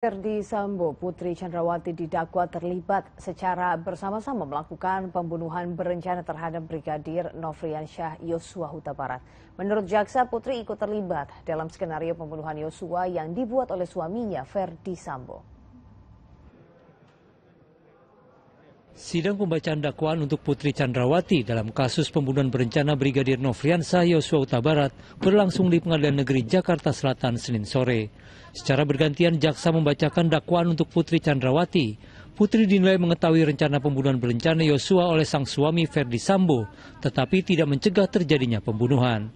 Verdi Sambo Putri Chandrawati didakwa terlibat secara bersama-sama melakukan pembunuhan berencana terhadap Brigadir Nofrian Syah Yosua Huta Barat. Menurut jaksa, Putri ikut terlibat dalam skenario pembunuhan Yosua yang dibuat oleh suaminya Verdi Sambo. Sidang pembacaan dakwaan untuk Putri Chandrawati dalam kasus pembunuhan berencana Brigadir Nofriansah Yosua Utabarat berlangsung di Pengadilan Negeri Jakarta Selatan Senin sore. Secara bergantian jaksa membacakan dakwaan untuk Putri Chandrawati. Putri dinilai mengetahui rencana pembunuhan berencana Yosua oleh sang suami Ferdi Sambo, tetapi tidak mencegah terjadinya pembunuhan.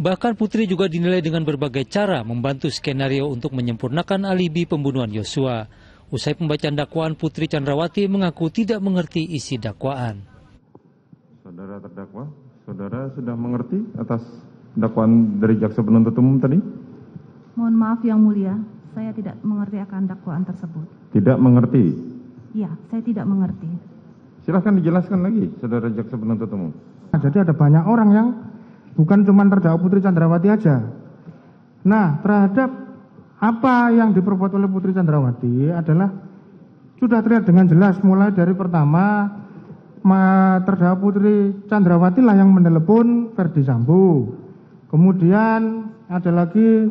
Bahkan Putri juga dinilai dengan berbagai cara membantu skenario untuk menyempurnakan alibi pembunuhan Yosua. Usai pembacaan dakwaan, Putri Chandrawati mengaku tidak mengerti isi dakwaan. Saudara terdakwa, saudara sudah mengerti atas dakwaan dari jaksa penuntut umum tadi? Mohon maaf yang mulia, saya tidak mengerti akan dakwaan tersebut. Tidak mengerti? Iya, saya tidak mengerti. Silahkan dijelaskan lagi, saudara jaksa penuntut umum. Nah, jadi ada banyak orang yang bukan cuma terdakwa Putri Chandrawati aja. Nah, terhadap apa yang diperbuat oleh Putri Chandrawati adalah sudah terlihat dengan jelas mulai dari pertama terdakwa Putri Chandrawati lah yang menelepon Verdi Sambo. Kemudian ada lagi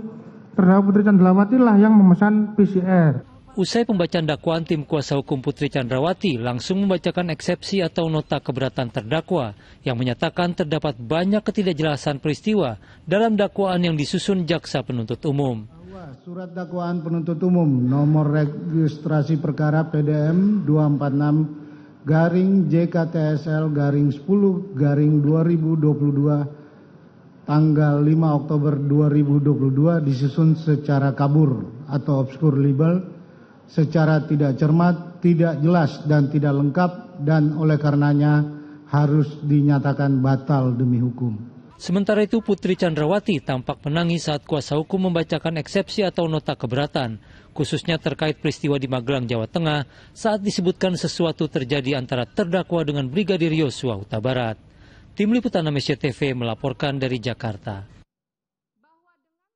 terdakwa Putri Chandrawati lah yang memesan PCR. Usai pembacaan dakwaan, tim kuasa hukum Putri Chandrawati langsung membacakan eksepsi atau nota keberatan terdakwa yang menyatakan terdapat banyak ketidakjelasan peristiwa dalam dakwaan yang disusun jaksa penuntut umum. Surat dakwaan penuntut umum nomor registrasi perkara PDM 246 garing JKTSL garing 10 garing 2022 tanggal 5 Oktober 2022 disusun secara kabur atau obskur libel secara tidak cermat, tidak jelas dan tidak lengkap dan oleh karenanya harus dinyatakan batal demi hukum. Sementara itu Putri Chandrawati tampak menangis saat kuasa hukum membacakan eksepsi atau nota keberatan, khususnya terkait peristiwa di Magelang, Jawa Tengah, saat disebutkan sesuatu terjadi antara terdakwa dengan Brigadir Yosua Huta Barat. Tim Liputan Amesia TV melaporkan dari Jakarta.